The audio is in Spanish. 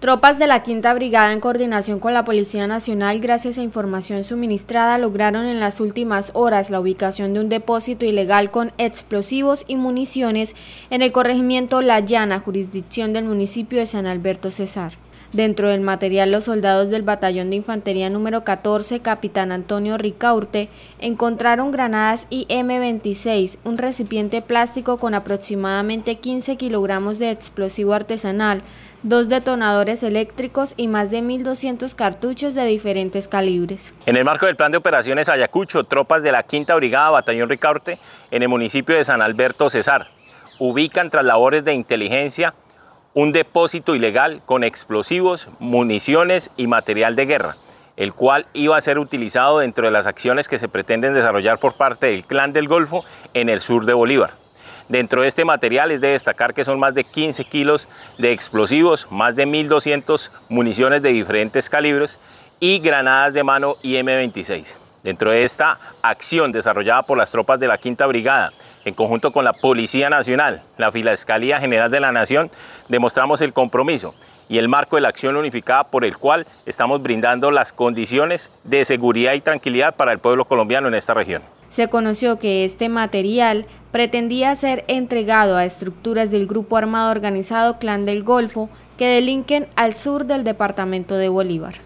Tropas de la Quinta Brigada en coordinación con la Policía Nacional, gracias a información suministrada, lograron en las últimas horas la ubicación de un depósito ilegal con explosivos y municiones en el corregimiento La Llana, jurisdicción del municipio de San Alberto Cesar. Dentro del material, los soldados del Batallón de Infantería número 14, capitán Antonio Ricaurte, encontraron granadas IM-26, un recipiente plástico con aproximadamente 15 kilogramos de explosivo artesanal, dos detonadores eléctricos y más de 1.200 cartuchos de diferentes calibres. En el marco del plan de operaciones Ayacucho, tropas de la Quinta Brigada Batallón Ricaurte en el municipio de San Alberto Cesar ubican tras labores de inteligencia un depósito ilegal con explosivos, municiones y material de guerra, el cual iba a ser utilizado dentro de las acciones que se pretenden desarrollar por parte del Clan del Golfo en el sur de Bolívar. Dentro de este material es de destacar que son más de 15 kilos de explosivos, más de 1.200 municiones de diferentes calibres y granadas de mano IM-26. Dentro de esta acción desarrollada por las tropas de la Quinta Brigada, en conjunto con la Policía Nacional, la Fiscalía General de la Nación, demostramos el compromiso y el marco de la acción unificada por el cual estamos brindando las condiciones de seguridad y tranquilidad para el pueblo colombiano en esta región. Se conoció que este material pretendía ser entregado a estructuras del grupo armado organizado Clan del Golfo que delinquen al sur del departamento de Bolívar.